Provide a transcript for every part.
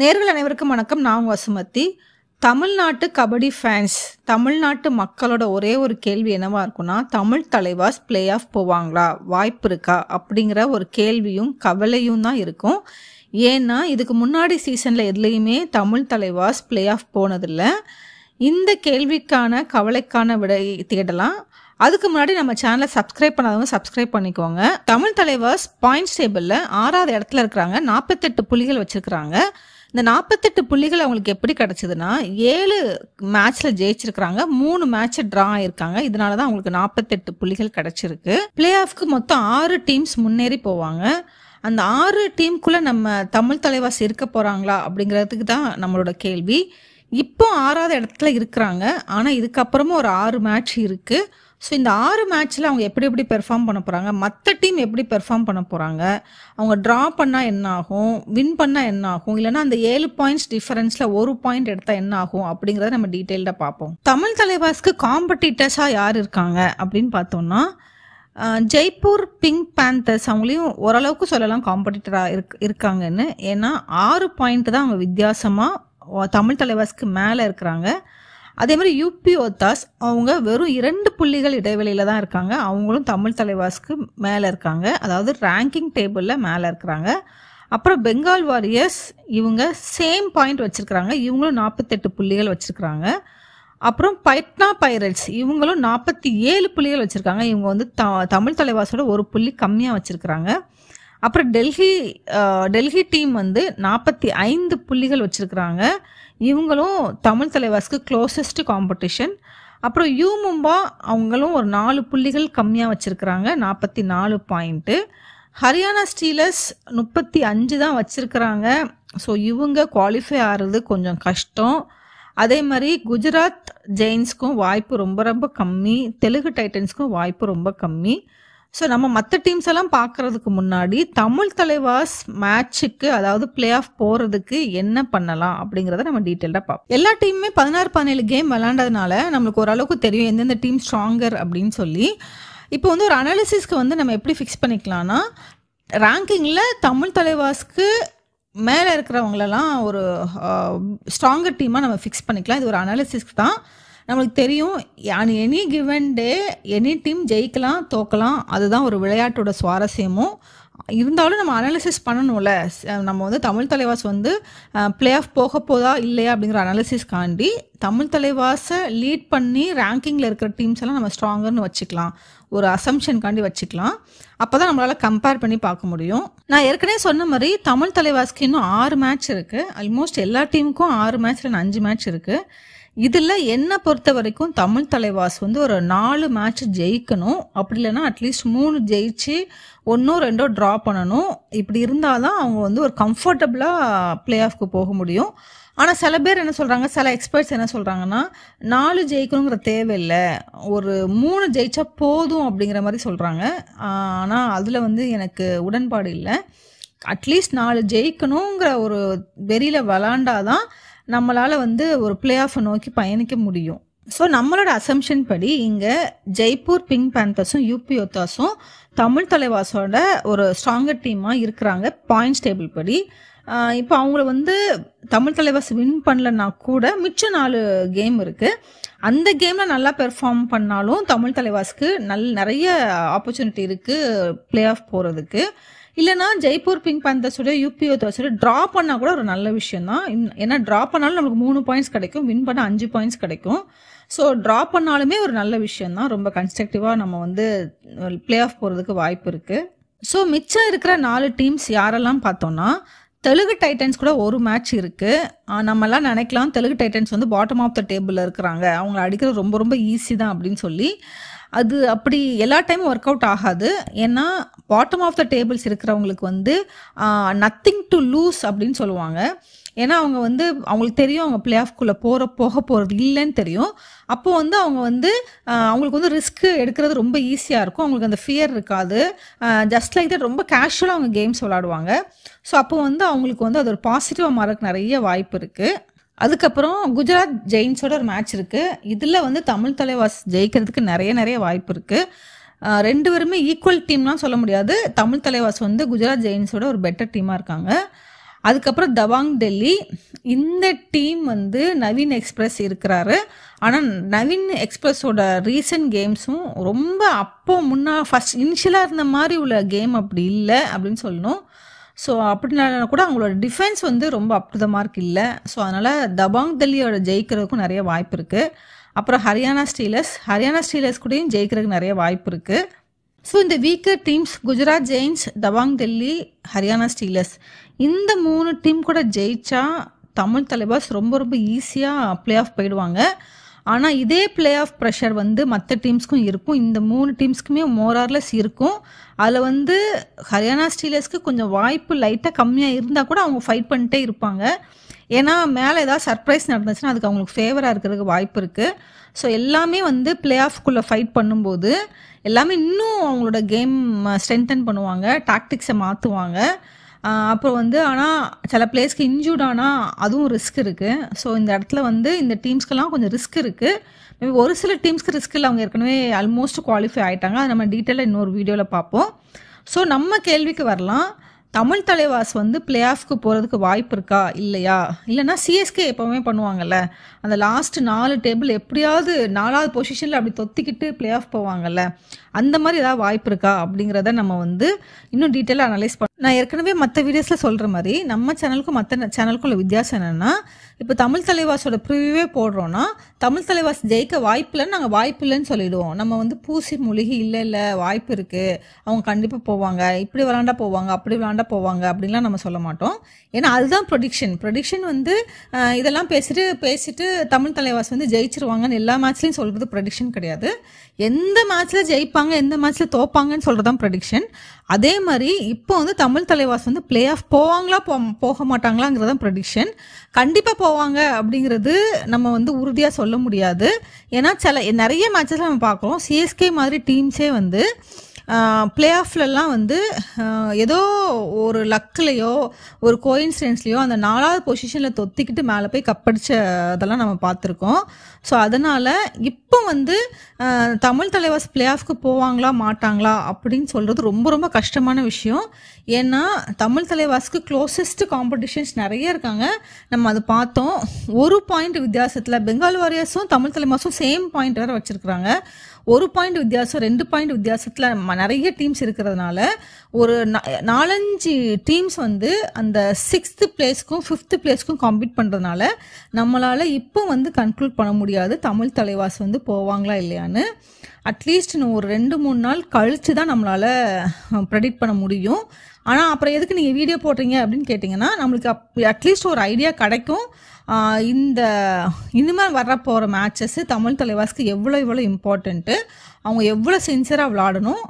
நேர்கள் அனைவருக்கும் வணக்கம் நான் வசுமதி தமிழ்நாட்டு கபடி ஃபேன்ஸ் தமிழ்நாட்டு மக்களோட ஒரே ஒரு கேள்வி என்னவாக இருக்குன்னா தமிழ் தலைவாஸ் பிளே ஆஃப் போவாங்களா வாய்ப்பு இருக்கா அப்படிங்கிற ஒரு கேள்வியும் கவலையும் தான் இருக்கும் ஏன்னா இதுக்கு முன்னாடி சீசனில் எதுலேயுமே தமிழ் தலைவாஸ் பிளே ஆஃப் போனதில்லை இந்த கேள்விக்கான கவலைக்கான விடை தேடலாம் அதுக்கு முன்னாடி நம்ம சேனலை சப்ஸ்கிரைப் பண்ணாதவங்க சப்ஸ்கிரைப் பண்ணிக்கோங்க தமிழ் தலைவர்ஸ் பாயிண்ட்ஸ் டேபிளில் ஆறாவது இடத்துல இருக்கிறாங்க நாற்பத்தெட்டு புள்ளிகள் வச்சுருக்கிறாங்க இந்த நாற்பத்தெட்டு புள்ளிகள் அவங்களுக்கு எப்படி கிடைச்சதுன்னா ஏழு மேட்ச்ல ஜெயிச்சிருக்கிறாங்க மூணு மேட்ச் டிரா ஆயிருக்காங்க இதனால தான் அவங்களுக்கு நாற்பத்தெட்டு புள்ளிகள் கிடைச்சிருக்கு பிளே ஆஃப்க்கு மொத்தம் ஆறு டீம்ஸ் முன்னேறி போவாங்க அந்த ஆறு டீமுக்குள்ள நம்ம தமிழ் தலைவாஸ் இருக்க போறாங்களா அப்படிங்கிறதுக்கு தான் நம்மளோட கேள்வி இப்போ ஆறாவது இடத்துல இருக்கிறாங்க ஆனால் இதுக்கப்புறமும் ஒரு ஆறு மேட்ச் இருக்குது ஸோ இந்த ஆறு மேட்ச்சில் அவங்க எப்படி எப்படி பெர்ஃபார்ம் பண்ண போகிறாங்க மற்ற டீம் எப்படி பெர்ஃபார்ம் பண்ண போகிறாங்க அவங்க ட்ரா பண்ணால் என்ன ஆகும் வின் பண்ணால் என்ன ஆகும் இல்லைனா அந்த ஏழு பாயிண்ட்ஸ் டிஃபரன்ஸில் ஒரு பாயிண்ட் எடுத்தால் என்ன ஆகும் அப்படிங்கிறத நம்ம டீட்டெயில்டாக பார்ப்போம் தமிழ் தலைவாஸ்க்கு காம்படிட்டர்ஸாக யார் இருக்காங்க அப்படின்னு பார்த்தோம்னா ஜெய்ப்பூர் பிங்க் பேந்தர்ஸ் அவங்களையும் ஓரளவுக்கு சொல்லலாம் காம்படிட்டராக இருக் இருக்காங்கன்னு ஏன்னா ஆறு பாயிண்ட் தான் அவங்க வித்தியாசமாக தமிழ் தலைவாஸ்க்கு மேலே இருக்கிறாங்க அதே மாதிரி யூபி ஒத்தாஸ் அவங்க வெறும் இரண்டு புள்ளிகள் இடைவெளியில் தான் இருக்காங்க அவங்களும் தமிழ் தலைவாஸ்க்கு மேலே இருக்காங்க அதாவது ரேங்கிங் டேபிளில் மேலே இருக்கிறாங்க அப்புறம் பெங்கால் வாரியர்ஸ் இவங்க சேம் பாயிண்ட் வச்சுருக்கிறாங்க இவங்களும் நாற்பத்தெட்டு புள்ளிகள் வச்சுருக்கிறாங்க அப்புறம் பைட்னா பைரட்ஸ் இவங்களும் நாற்பத்தி ஏழு புள்ளிகள் வச்சுருக்காங்க இவங்க வந்து த தமிழ் தலைவாசோட ஒரு புள்ளி கம்மியாக வச்சுருக்கிறாங்க அப்புறம் டெல்லி டெல்லி டீம் வந்து நாற்பத்தி ஐந்து புள்ளிகள் வச்சுருக்கிறாங்க இவங்களும் தமிழ் தலைவாஸ்க்கு க்ளோசஸ்ட் காம்படிஷன் அப்புறம் யூ மும்பா அவங்களும் ஒரு நாலு புள்ளிகள் கம்மியாக வச்சுருக்கிறாங்க நாற்பத்தி நாலு பாயிண்ட்டு ஹரியானா ஸ்டீலர்ஸ் முப்பத்தி அஞ்சு தான் வச்சுருக்கிறாங்க ஸோ இவங்க குவாலிஃபை ஆகிறது கொஞ்சம் கஷ்டம் அதே மாதிரி குஜராத் ஜெயின்ஸ்க்கும் வாய்ப்பு ரொம்ப ரொம்ப கம்மி தெலுங்கு டைட்டன்ஸ்க்கும் வாய்ப்பு ரொம்ப கம்மி ஸோ நம்ம மற்ற டீம்ஸ் எல்லாம் பார்க்கறதுக்கு முன்னாடி தமிழ் தலைவாஸ் மேட்சுக்கு அதாவது பிளே ஆஃப் போகிறதுக்கு என்ன பண்ணலாம் அப்படிங்கிறத நம்ம டீட்டெயில்டாக பார்ப்போம் எல்லா டீமுமே பதினாறு பதினேழு கேம் விளாண்டதுனால நம்மளுக்கு ஓரளவுக்கு தெரியும் எந்தெந்த டீம் ஸ்ட்ராங்கர் அப்படின்னு சொல்லி இப்போ வந்து ஒரு அனாலிசிஸ்க்கு வந்து நம்ம எப்படி ஃபிக்ஸ் பண்ணிக்கலாம்னா ரேங்கிங்கில் தமிழ் தலைவாஸ்க்கு மேலே இருக்கிறவங்களெல்லாம் ஒரு ஸ்ட்ராங்கர் டீமாக நம்ம ஃபிக்ஸ் பண்ணிக்கலாம் இது ஒரு அனாலிசிஸ்க்கு தான் நம்மளுக்கு தெரியும் on any given day any team ஜெயிக்கலாம் தோக்கலாம் அதுதான் ஒரு விளையாட்டோட சுவாரஸ்யமும் இருந்தாலும் நம்ம அனாலிசிஸ் பண்ணணும்ல நம்ம வந்து தமிழ் தலைவாஸ் வந்து பிளே ஆஃப் போக போதா இல்லையா அப்படிங்கிற காண்டி தமிழ் தலைவாஸை லீட் பண்ணி ரேங்கிங்கில் இருக்கிற டீம்ஸ் எல்லாம் நம்ம ஸ்ட்ராங்கர்னு வச்சுக்கலாம் ஒரு காண்டி வச்சுக்கலாம் அப்போ தான் நம்மளால் கம்பேர் பண்ணி பார்க்க முடியும் நான் ஏற்கனவே சொன்ன மாதிரி தமிழ் தலைவாஸ்க்கு இன்னும் ஆறு மேட்ச் இருக்குது ஆல்மோஸ்ட் எல்லா டீமுக்கும் ஆறு மேட்ச் இல்லை அஞ்சு மேட்ச் இருக்குது இதில் என்னை பொறுத்த வரைக்கும் தமிழ் தலைவாஸ் வந்து ஒரு நாலு மேட்ச் ஜெயிக்கணும் அப்படி இல்லைன்னா அட்லீஸ்ட் மூணு ஜெயிச்சு ஒன்றோ ரெண்டோ ட்ரா பண்ணணும் இப்படி இருந்தால் தான் அவங்க வந்து ஒரு கம்ஃபர்டபுளாக பிளே ஆஃப்க்கு போக முடியும் ஆனால் சில பேர் என்ன சொல்கிறாங்க சில எக்ஸ்பர்ட்ஸ் என்ன சொல்கிறாங்கன்னா நாலு ஜெயிக்கணுங்கிற தேவையில்லை ஒரு மூணு ஜெயிச்சா போதும் அப்படிங்கிற மாதிரி சொல்கிறாங்க ஆனால் அதில் வந்து எனக்கு உடன்பாடு இல்லை அட்லீஸ்ட் நாலு ஜெயிக்கணுங்கிற ஒரு வெறியில் விளாண்டாதான் நம்மளால் வந்து ஒரு பிளே ஆஃபை நோக்கி பயணிக்க முடியும் ஸோ நம்மளோட அசம்ஷன் படி இங்கே ஜெய்ப்பூர் பிங்க் பேந்தர்ஸும் யூபி ஒத்தாஸும் தமிழ் தலைவாசோட ஒரு ஸ்ட்ராங்கர் டீமாக இருக்கிறாங்க பாயிண்ட்ஸ் டேபிள் படி இப்போ அவங்கள வந்து தமிழ் தலைவாஸ் வின் பண்ணலன்னா கூட மிச்ச நாலு கேம் இருக்குது அந்த கேமில் நல்லா பெர்ஃபார்ம் பண்ணாலும் தமிழ் தலைவாஸ்க்கு நல் நிறைய ஆப்பர்ச்சுனிட்டி இருக்குது பிளே ஆஃப் போகிறதுக்கு இல்லைனா ஜெய்ப்பூர் பிங்க் பந்தர்ஸோட யூபிஓ தோசோட ட்ரா பண்ணால் கூட ஒரு நல்ல விஷயம் தான் ஏன்னா ட்ரா பண்ணாலும் நம்மளுக்கு மூணு பாயிண்ட்ஸ் கிடைக்கும் வின் பண்ண அஞ்சு பாயிண்ட்ஸ் கிடைக்கும் ஸோ ட்ரா பண்ணாலுமே ஒரு நல்ல விஷயம் தான் ரொம்ப கன்ஸ்ட்ரக்டிவாக நம்ம வந்து பிளே ஆஃப் போகிறதுக்கு வாய்ப்பு இருக்குது ஸோ மிச்சம் இருக்கிற நாலு டீம்ஸ் யாரெல்லாம் பார்த்தோன்னா தெலுங்கு டைட்டன்ஸ் கூட ஒரு மேட்ச் இருக்குது நம்மலாம் நினைக்கலாம் தெலுங்கு டைட்டன்ஸ் வந்து பாட்டம் ஆஃப் த டேபிளில் இருக்கிறாங்க அவங்கள அடிக்கிறது ரொம்ப ரொம்ப ஈஸி தான் அப்படின்னு சொல்லி அது அப்படி எல்லா டைமும் ஒர்க் அவுட் ஆகாது ஏன்னா பாட்டம் ஆஃப் த டேபிள்ஸ் இருக்கிறவங்களுக்கு வந்து நத்திங் டு லூஸ் அப்படின்னு சொல்லுவாங்க ஏன்னா அவங்க வந்து அவங்களுக்கு தெரியும் அவங்க பிளே ஆஃப்குள்ளே போகிற போக போகிறது இல்லைன்னு தெரியும் அப்போது வந்து அவங்க வந்து அவங்களுக்கு வந்து ரிஸ்க்கு எடுக்கிறது ரொம்ப ஈஸியாக இருக்கும் அவங்களுக்கு அந்த ஃபியர் இருக்காது ஜஸ்ட் லைக் தட் ரொம்ப கேஷுவலாக அவங்க கேம்ஸ் விளாடுவாங்க ஸோ அப்போ வந்து அவங்களுக்கு வந்து அது ஒரு பாசிட்டிவாக மாறக்கு நிறைய வாய்ப்பு இருக்குது அதுக்கப்புறம் குஜராத் ஜெயின்ஸோட ஒரு மேட்ச் இருக்குது இதில் வந்து தமிழ் தலைவாஸ் ஜெயிக்கிறதுக்கு நிறைய நிறைய வாய்ப்பு இருக்குது ரெண்டு பேருமே ஈக்குவல் டீம்லாம் சொல்ல முடியாது தமிழ் தலைவாஸ் வந்து குஜராத் ஜெயின்ஸோட ஒரு பெட்டர் டீமாக இருக்காங்க அதுக்கப்புறம் தவாங் டெல்லி இந்த டீம் வந்து நவீன் எக்ஸ்பிரஸ் இருக்கிறாரு ஆனால் நவீன் எக்ஸ்பிரஸோட ரீசன்ட் கேம்ஸும் ரொம்ப அப்போ முன்னா ஃபஸ்ட் இனிஷியலாக இருந்த மாதிரி உள்ள கேம் அப்படி இல்லை அப்படின்னு சொல்லணும் ஸோ அப்படின்னா கூட அவங்களோட டிஃபென்ஸ் வந்து ரொம்ப அப் டு த மார்க் இல்லை ஸோ அதனால் தபாங் தலியோட ஜெயிக்கிறதுக்கும் நிறைய வாய்ப்பு இருக்குது அப்புறம் ஹரியானா ஸ்டீலர்ஸ் ஹரியானா ஸ்டீலர்ஸ் கூடயும் ஜெயிக்கிறதுக்கு நிறைய வாய்ப்பு இருக்குது ஸோ இந்த weaker teams Gujarat giants Dabang Delhi Haryana steelers இந்த மூணு டீம் கூட ஜெயித்தா தமிழ் தலைவாஸ் ரொம்ப ரொம்ப ஈஸியாக ப்ளே ஆஃப் போயிடுவாங்க ஆனால் இதே பிளே ஆஃப் ப்ரெஷர் வந்து மற்ற டீம்ஸ்க்கும் இருக்கும் இந்த மூணு டீம்ஸ்க்குமே மோரார்லெஸ் இருக்கும் அதில் வந்து ஹரியானா ஸ்டீலர்ஸ்க்கு கொஞ்சம் வாய்ப்பு லைட்டாக கம்மியாக இருந்தால் கூட அவங்க ஃபைட் பண்ணிட்டே இருப்பாங்க ஏன்னா மேலே ஏதாவது சர்ப்ரைஸ் நடந்துச்சுன்னா அதுக்கு அவங்களுக்கு ஃபேவராக இருக்கிறதுக்கு வாய்ப்பு இருக்குது ஸோ எல்லாமே வந்து பிளே ஆஃப்குள்ளே ஃபைட் பண்ணும்போது எல்லாமே இன்னும் அவங்களோட கேம் ஸ்ட்ரென்தன் பண்ணுவாங்க டாக்டிக்ஸை மாற்றுவாங்க அப்புறம் வந்து ஆனால் சில பிளேஸ்க்கு இன்ஜூர்ட் ஆனால் அதுவும் ரிஸ்க் இருக்குது ஸோ இந்த இடத்துல வந்து இந்த டீம்ஸ்க்கெல்லாம் கொஞ்சம் ரிஸ்க் இருக்குது மேபி ஒரு சில டீம்ஸ்க்கு இல்லை அவங்க ஏற்கனவே ஆல்மோஸ்ட் குவாலிஃபை ஆகிட்டாங்க அதை நம்ம டீட்டெயிலாக இன்னொரு வீடியோவில் பார்ப்போம் ஸோ நம்ம கேள்விக்கு வரலாம் தமிழ் தலைவாஸ் வந்து பிளே ஆஃப்க்கு போகிறதுக்கு வாய்ப்பு இருக்கா இல்லையா இல்லைனா சிஎஸ்கே எப்போவுமே பண்ணுவாங்கல்ல அந்த லாஸ்ட் நாலு டேபிள் எப்படியாவது நாலாவது பொசிஷனில் அப்படி தொத்திக்கிட்டு பிளே ஆஃப் போவாங்கல்ல அந்த மாதிரி ஏதாவது வாய்ப்பு இருக்கா அப்படிங்கிறத நம்ம வந்து இன்னும் டீட்டெயிலாக அனலைஸ் பண்ண நான் ஏற்கனவே மற்ற வீடியோஸில் சொல்கிற மாதிரி நம்ம சேனலுக்கும் மற்ற சேனலுக்கும் உள்ள வித்தியாசம் என்னென்னா இப்போ தமிழ் தலைவாஸோட ப்ரிவியூவே போடுறோன்னா தமிழ் தலைவாஸ் ஜெயிக்க வாய்ப்பில்லைன்னு நாங்கள் வாய்ப்பு இல்லைன்னு சொல்லிடுவோம் நம்ம வந்து பூசி மூலிகை இல்லை இல்லை வாய்ப்பு இருக்குது அவங்க கண்டிப்பாக போவாங்க இப்படி விளாண்டா போவாங்க அப்படி விளாண்டா போவாங்க அப்படின்லாம் நம்ம சொல்ல மாட்டோம் ஏன்னா அதுதான் ப்ரொடிக்ஷன் ப்ரொடிக்ஷன் வந்து இதெல்லாம் பேசிட்டு பேசிட்டு தமிழ் தலைவாஸ் வந்து ஜெயிச்சிருவாங்கன்னு எல்லா மேட்ச்லையும் சொல்கிறது ப்ரொடிக்ஷன் கிடையாது எந்த மேட்ச்சில் ஜெயிப்பாங்க எந்த மேட்ச்சில் தோப்பாங்கன்னு சொல்கிறது தான் ப்ரொடிக்ஷன் அதே மாதிரி இப்போ வந்து தமிழ் தலைவாஸ் வந்து பிளே ஆஃப் போவாங்களா போ போக மாட்டாங்களாங்கிறது தான் ப்ரடிக்ஷன் கண்டிப்பாக போவாங்க அப்படிங்கிறது நம்ம வந்து உறுதியாக சொல்ல முடியாது ஏன்னா சில நிறைய மேட்சஸ்லாம் நம்ம பார்க்குறோம் சிஎஸ்கே மாதிரி டீம்ஸே வந்து பிளே ஆஃப்லலாம் வந்து ஏதோ ஒரு லக்லையோ ஒரு கோயின்சிடென்ஸ்லையோ அந்த நாலாவது பொசிஷனில் தொத்திக்கிட்டு மேலே போய் கப்படிச்ச அதெல்லாம் நம்ம பார்த்துருக்கோம் ஸோ அதனால் இப்போ வந்து தமிழ் தலைவாஸ் பிளே ஆஃப்க்கு போவாங்களா மாட்டாங்களா அப்படின்னு சொல்கிறது ரொம்ப ரொம்ப கஷ்டமான விஷயம் ஏன்னா தமிழ் தலைவாஸ்க்கு க்ளோசஸ்ட் காம்படிஷன்ஸ் நிறைய இருக்காங்க நம்ம அது பார்த்தோம் ஒரு பாயிண்ட் வித்தியாசத்தில் பெங்கால் வாரியர்ஸும் தமிழ் தலைவாஸும் சேம் பாயிண்ட் வேறு வச்சுருக்குறாங்க ஒரு பாயிண்ட் வித்தியாசம் ரெண்டு பாயிண்ட் வித்தியாசத்தில் நிறைய டீம்ஸ் இருக்கிறதுனால ஒரு நாலஞ்சு டீம்ஸ் வந்து அந்த சிக்ஸ்த்து பிளேஸ்க்கும் ஃபிஃப்த்து பிளேஸ்க்கும் காம்பீட் பண்ணுறதுனால நம்மளால் இப்போ வந்து கன்க்ளூட் பண்ண முடியாது தமிழ் தலைவாஸ் வந்து போவாங்களா இல்லையான்னு அட்லீஸ்ட் இன்னும் ஒரு ரெண்டு மூணு நாள் கழித்து தான் நம்மளால் ப்ரெடிக்ட் பண்ண முடியும் ஆனால் அப்புறம் எதுக்கு நீங்கள் வீடியோ போடுறீங்க அப்படின்னு கேட்டிங்கன்னா நம்மளுக்கு அப் அட்லீஸ்ட் ஒரு ஐடியா கிடைக்கும் இந்த இனிமேல் வரப்போகிற மேட்சஸ்ஸு தமிழ் தலைவாஸ்க்கு எவ்வளோ எவ்வளோ இம்பார்ட்டண்ட்டு அவங்க எவ்வளோ சின்சியராக விளாடணும்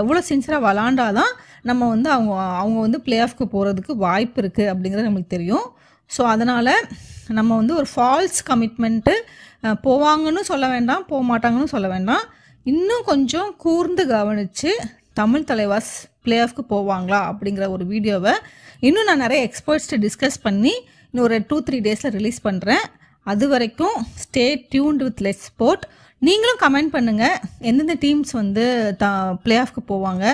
எவ்வளோ சின்சியராக விளாண்டாதான் நம்ம வந்து அவங்க அவங்க வந்து பிளே ஆஃப்க்கு போகிறதுக்கு வாய்ப்பு இருக்குது அப்படிங்கிறது நம்மளுக்கு தெரியும் ஸோ அதனால் நம்ம வந்து ஒரு ஃபால்ஸ் கமிட்மெண்ட்டு போவாங்கன்னு சொல்ல வேண்டாம் போக மாட்டாங்கன்னு சொல்ல வேண்டாம் இன்னும் கொஞ்சம் கூர்ந்து கவனித்து தமிழ் தலைவாஸ் பிளே ஆஃப்க்கு போவாங்களா அப்படிங்கிற ஒரு வீடியோவை இன்னும் நான் நிறைய எக்ஸ்பர்ட்ஸ்ட்டு டிஸ்கஸ் பண்ணி இன்னும் ஒரு டூ த்ரீ டேஸில் ரிலீஸ் பண்ணுறேன் அது வரைக்கும் stay tuned with let sport நீங்களும் கமெண்ட் பண்ணுங்கள் எந்தெந்த டீம்ஸ் வந்து த பிளே ஆஃப்க்கு போவாங்க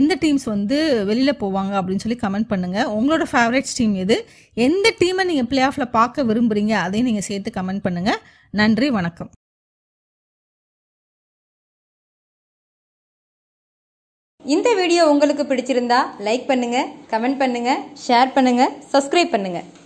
எந்த டீம்ஸ் வந்து வெளியில் போவாங்க அப்படின்னு சொல்லி கமெண்ட் பண்ணுங்கள் உங்களோட ஃபேவரட்ஸ் டீம் எது எந்த டீமை நீங்கள் பிளே ஆஃபில் பார்க்க விரும்புகிறீங்க அதையும் நீங்கள் சேர்த்து கமெண்ட் பண்ணுங்கள் நன்றி வணக்கம் இந்த வீடியோ உங்களுக்கு பிடிச்சிருந்தா லைக் பண்ணுங்கள் கமெண்ட் பண்ணுங்கள் ஷேர் பண்ணுங்கள் சப்ஸ்கிரைப் பண்ணுங்கள்